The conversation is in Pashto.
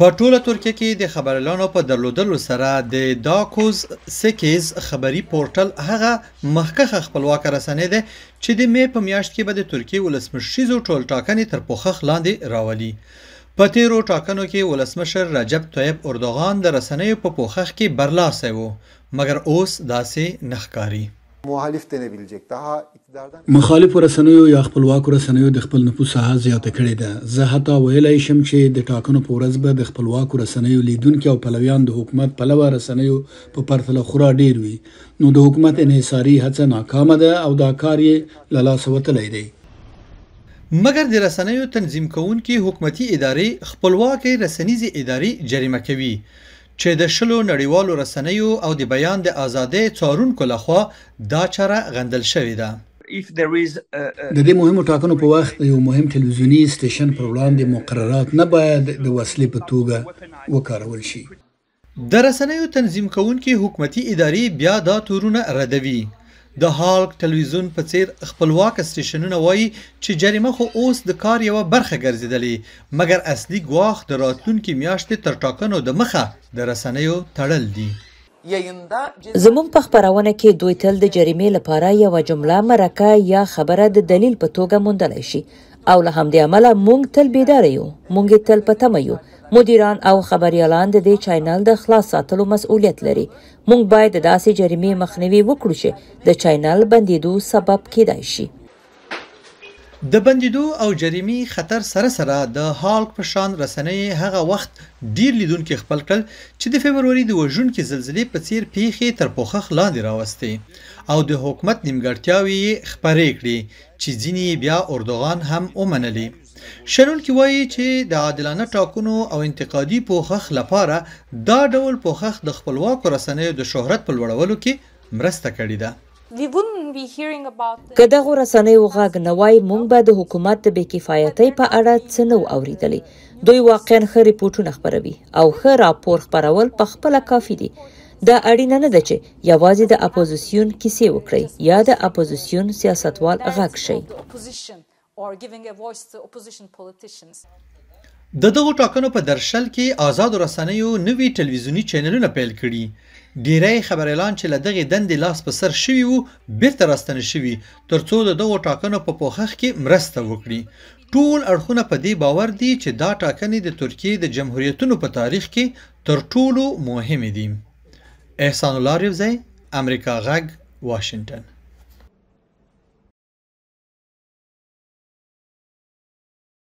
په ټوله ترکیه کې د خبريالانو په درلودلو سره د داکوز سکیز خبری پورټل هغه مخکخه خپلواک رسنې ده چې د می په میاشت کې به د ترکیه ولسمشریزو ټول ټاکنې تر پوخخ لاندې راولي په تیرو ټاکنو کې ولسمشر رجب طیب اردوغان د رسنیو په پوخخ کې برلاسه و مګر اوس داسې نخکاری muhalif denebilecek. Daha iktidardan مخالف رسنیو یا خپلواک رسنیو د خپل نفوذ ساحه زیاته کړې ده زه حتی ویلای شم چې د ټاکنو په ورځ به د خپلواک رسنیو لیدونکو او پلویان د حکومت پلوه رسنیو په پرتله خورا ډیر وي نو د حکومت انحصاري هڅه ناکامه ده او دا کار یې للا سوتلی دی مګر د رسنیو تنظیم کوونکې حکومتي ادارې خپلواکې رسنیزې ادارې جریمه کوي چې د شلو نړیوالو رسنیو او د بیان د ازادۍ څارونکو لخوا دا چاره غندل شوې ده د دې مهمو ټاکنو په وخت یو مهم تلویزیونی سټیشن پر وړاندې مقررات نه باید د وسلې په توګه وکارول شي د رسنیو تنظیم کونکو حکومتي ادارې بیا دا تورونه ردوي د هالک ټلویزیون په څیر خپلواک سټیشنونه وایي چې جریمه خو اوس د کار یوه برخه ګرځیدلې مګر اصلي ګواښ د راتلونکي میاشتې تر ټاکنو د مخه د رسنیو تړل دي زمون په خبرونه کې دوی تل د جریمې لپاره یو جمله مرکه یا خبره د دلیل په توګه موندلای شي او له همدې عمله مونږ تل بیدار یو مونږ تل په تمه یو مدیران او خبريالان د دې چینل د خلاص ساتلو مسؤلیت لري مونږ باید داسې جریمه مخنیوي وکړو چې د چینل بندیدو سبب کېدای شي د بندیدو او جریمي خطر سره سره د هالک په شان رسنۍ هغه وخت ډیر لیدونکو خپل کړل چې د فبروري د وژونکو زلزلې په څیر پیخي تر پوخخ لاندې راوستي او د حکومت نیمګړتیاوي خبرې کړې چې ځینی بیا اردوغان هم ومنلي شرون کې وایي چې د عادلانه ټاکنو او انتقادي پوخخ لپاره دا ډول پوخخ د خپلواک رسنۍ د شهرت په لوړولو کې مرسته کړې ده که دغه رسنیو غاګ نه وای مونږ به د حکومت د بېکفایتۍ په اړه څه نه اوریدلی دوی واقعا ښه ریپورتونه خبروي او ښه راپور خبرول په خپل کافي دي دا اړینه نه ده چې یوازې د اپوزیسیون کیسې وکړي یا د اپوزیسیون سیاستوال غاګ شي د دغه ټاکنو په درشل کې آزاد رسنیو نوي ټلویزیونی چینلونه پیل کړي ډیری خبر اعلان چې له دغه دندې لاس په سر شوی وو بیرته راستنه شوی ترڅو د دغه ټاکنو په پوښښ کې مرسته وکړي ټول اړخونه په دې باور دي چې دا ټاکنې د ترکیې د جمهوریتونو په تاریخ کې تر ټولو مهمه دي احسان الله ریوزی امریکا غږ واشنگټن